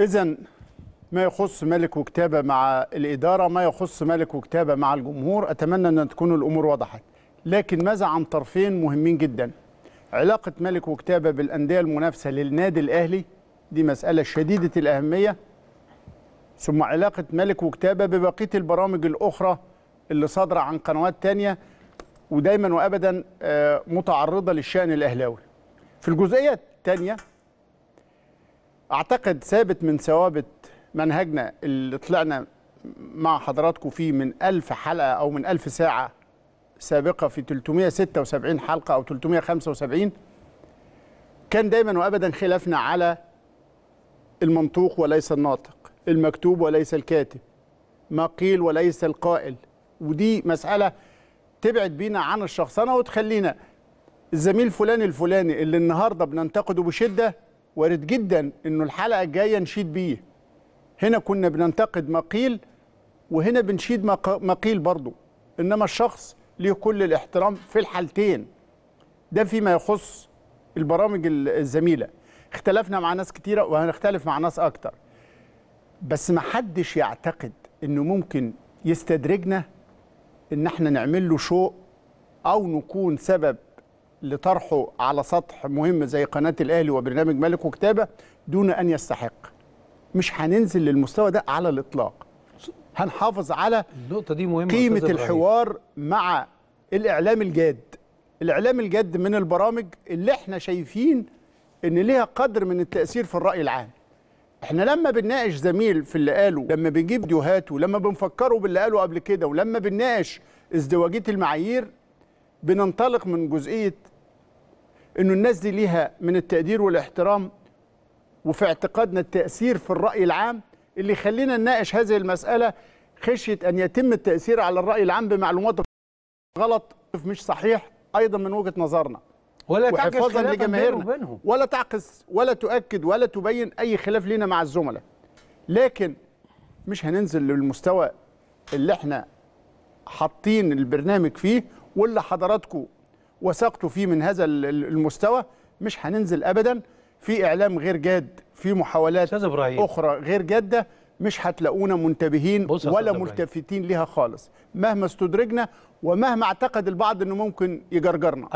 إذا ما يخص ملك وكتابة مع الإدارة ما يخص ملك وكتابة مع الجمهور أتمنى أن تكون الأمور وضحت لكن ماذا عن طرفين مهمين جدا علاقة ملك وكتابة بالأندية المنافسة للنادي الأهلي دي مسألة شديدة الأهمية ثم علاقة ملك وكتابة ببقية البرامج الأخرى اللي صادرة عن قنوات تانية ودايما وأبدا آه، متعرضة للشأن الأهلاوي في الجزئية الثانية اعتقد ثابت من ثوابت منهجنا اللي طلعنا مع حضراتكم فيه من ألف حلقة أو من ألف ساعة سابقة في 376 حلقة أو 375 كان دايما وأبدا خلافنا على المنطوق وليس الناطق المكتوب وليس الكاتب ما قيل وليس القائل ودي مسألة تبعد بينا عن الشخصنة وتخلينا الزميل فلان الفلاني اللي النهاردة بننتقده بشدة وارد جدا انه الحلقه الجايه نشيد بيه هنا كنا بننتقد ما قيل وهنا بنشيد ما قيل برضه انما الشخص ليه كل الاحترام في الحالتين ده فيما يخص البرامج الزميله اختلفنا مع ناس كتيره وهنختلف مع ناس اكتر بس ما حدش يعتقد انه ممكن يستدرجنا ان احنا نعمل له شوء او نكون سبب لطرحه على سطح مهم زي قناة الأهلي وبرنامج ملك وكتابة دون أن يستحق مش هننزل للمستوى ده على الإطلاق هنحافظ على النقطة دي مهمة قيمة الحوار مع الإعلام الجاد الإعلام الجاد من البرامج اللي احنا شايفين إن ليها قدر من التأثير في الرأي العام احنا لما بنناقش زميل في اللي قاله لما بنجيب فيديوهاته لما بنفكره باللي قاله قبل كده ولما بنناقش ازدواجيه المعايير بننطلق من جزئيه انه الناس دي ليها من التقدير والاحترام وفي اعتقادنا التاثير في الراي العام اللي يخلينا نناقش هذه المساله خشيه ان يتم التاثير على الراي العام بمعلومات غلط مش صحيح ايضا من وجهه نظرنا ولا تعكس لجماهيرنا ولا تعكس ولا تؤكد ولا تبين اي خلاف لنا مع الزملاء لكن مش هننزل للمستوى اللي احنا حاطين البرنامج فيه واللي حضراتكم وثقتوا فيه من هذا المستوى مش هننزل ابدا في اعلام غير جاد في محاولات اخرى غير جاده مش هتلاقونا منتبهين ولا ملتفتين ليها خالص مهما استدرجنا ومهما اعتقد البعض انه ممكن يجرجرنا